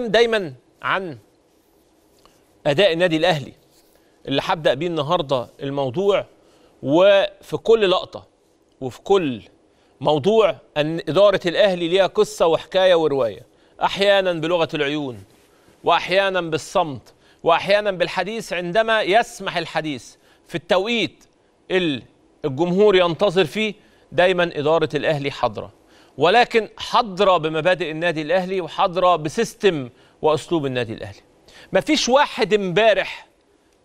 دايما عن اداء النادي الاهلي اللي هبدا بيه النهارده الموضوع وفي كل لقطه وفي كل موضوع ان اداره الاهلي ليها قصه وحكايه وروايه احيانا بلغه العيون واحيانا بالصمت واحيانا بالحديث عندما يسمح الحديث في التوقيت اللي الجمهور ينتظر فيه دايما اداره الاهلي حاضره ولكن حضرة بمبادئ النادي الأهلي وحضرة بسيستم وأسلوب النادي الأهلي مفيش واحد امبارح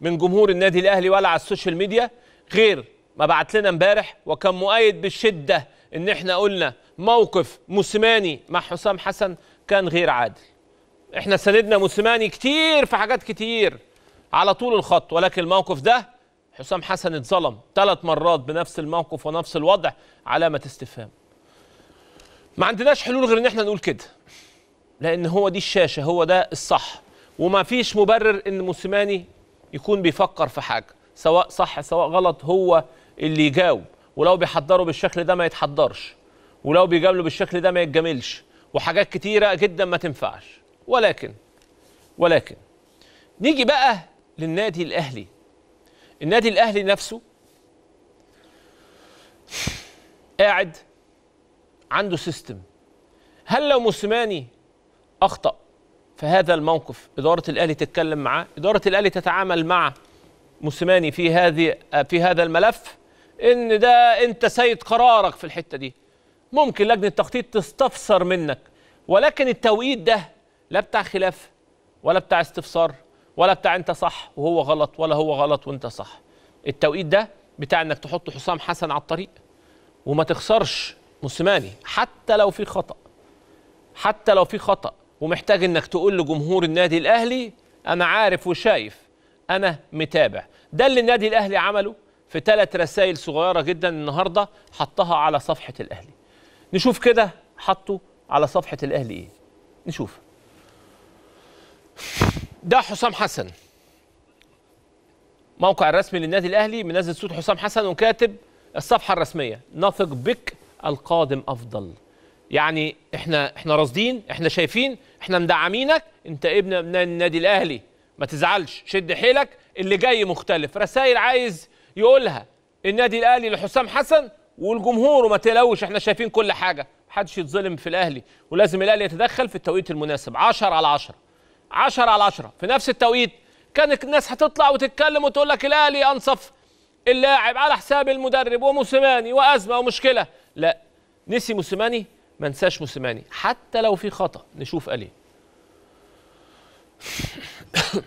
من جمهور النادي الأهلي ولا على السوشيال ميديا غير ما بعت لنا امبارح وكان مؤيد بالشدة إن إحنا قلنا موقف موسيماني مع حسام حسن كان غير عادل إحنا سندنا موسيماني كتير في حاجات كتير على طول الخط ولكن الموقف ده حسام حسن اتظلم ثلاث مرات بنفس الموقف ونفس الوضع علامة استفهام ما عندناش حلول غير ان احنا نقول كده لان هو دي الشاشه هو ده الصح وما فيش مبرر ان موسيماني يكون بيفكر في حاجه سواء صح سواء غلط هو اللي يجاوب ولو بيحضره بالشكل ده ما يتحضرش ولو بيجامله بالشكل ده ما يتجاملش وحاجات كتيره جدا ما تنفعش ولكن ولكن نيجي بقى للنادي الاهلي النادي الاهلي نفسه قاعد عنده سيستم هل لو موسيماني اخطا في هذا الموقف اداره الاهلي تتكلم معاه اداره الاهلي تتعامل مع موسيماني في هذه في هذا الملف ان ده انت سيد قرارك في الحته دي ممكن لجنه التخطيط تستفسر منك ولكن التوقيت ده لا بتاع خلاف ولا بتاع استفسار ولا بتاع انت صح وهو غلط ولا هو غلط وانت صح التوقيت ده بتاع انك تحط حسام حسن على الطريق وما تخسرش موسيماني حتى لو في خطأ حتى لو في خطأ ومحتاج انك تقول لجمهور النادي الاهلي انا عارف وشايف انا متابع ده اللي النادي الاهلي عمله في ثلاث رسائل صغيره جدا النهارده حطها على صفحه الاهلي نشوف كده حطوا على صفحه الاهلي ايه نشوف ده حسام حسن موقع الرسمي للنادي الاهلي منزل صوت حسام حسن وكاتب الصفحه الرسميه نثق بك القادم افضل يعني احنا احنا راصدين احنا شايفين احنا مدعمينك انت ابن من النادي الاهلي ما تزعلش شد حيلك اللي جاي مختلف رسائل عايز يقولها النادي الاهلي لحسام حسن والجمهور وما تلوش احنا شايفين كل حاجه محدش يتظلم في الاهلي ولازم الاهلي يتدخل في التوقيت المناسب 10 على 10 10 على 10 في نفس التوقيت كانت الناس هتطلع وتتكلم وتقول لك الاهلي انصف اللاعب على حساب المدرب وموسيماني وازمه ومشكله لا نسي موسيماني ما نساش موسيماني حتى لو في خطا نشوف قال ايه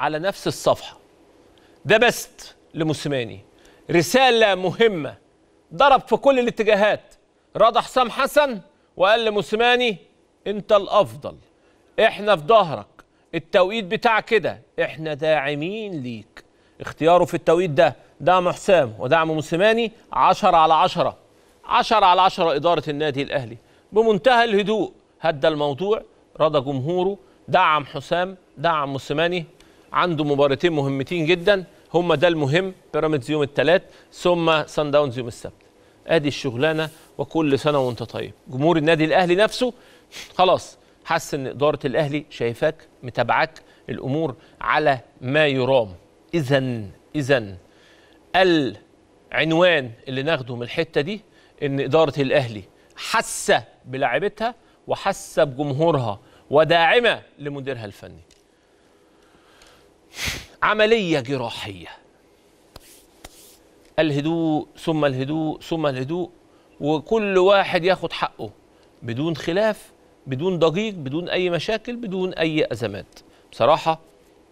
على نفس الصفحه ده بست لموسيماني رساله مهمه ضرب في كل الاتجاهات رضى حسام حسن وقال لموسيماني انت الافضل احنا في ظهرك التوقيت بتاع كده احنا داعمين ليك اختياره في التوقيت ده دعم حسام ودعم موسيماني 10 على 10 10 على 10 إدارة النادي الأهلي بمنتهى الهدوء هدى الموضوع رضى جمهوره دعم حسام دعم موسيماني عنده مباراتين مهمتين جدا هم ده المهم بيراميدز يوم الثلاث ثم سان داونز يوم السبت ادي الشغلانه وكل سنه وانت طيب جمهور النادي الاهلي نفسه خلاص حس ان اداره الاهلي شايفاك متابعاك الامور على ما يرام اذا اذا العنوان اللي ناخده من الحته دي ان اداره الاهلي حاسه بلاعبتها وحاسه بجمهورها وداعمه لمديرها الفني. عمليه جراحيه. الهدوء ثم الهدوء ثم الهدوء وكل واحد ياخد حقه بدون خلاف بدون ضجيج بدون اي مشاكل بدون اي ازمات. بصراحه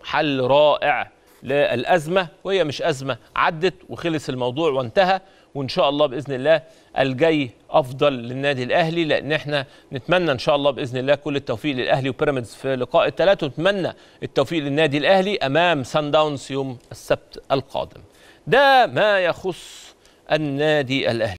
حل رائع للأزمة وهي مش أزمة عدت وخلص الموضوع وانتهى وإن شاء الله بإذن الله الجاي أفضل للنادي الأهلي لأن احنا نتمنى إن شاء الله بإذن الله كل التوفيق للأهلي وبيراميدز في لقاء الثلاث ونتمنى التوفيق للنادي الأهلي أمام سان داونز يوم السبت القادم ده ما يخص النادي الأهلي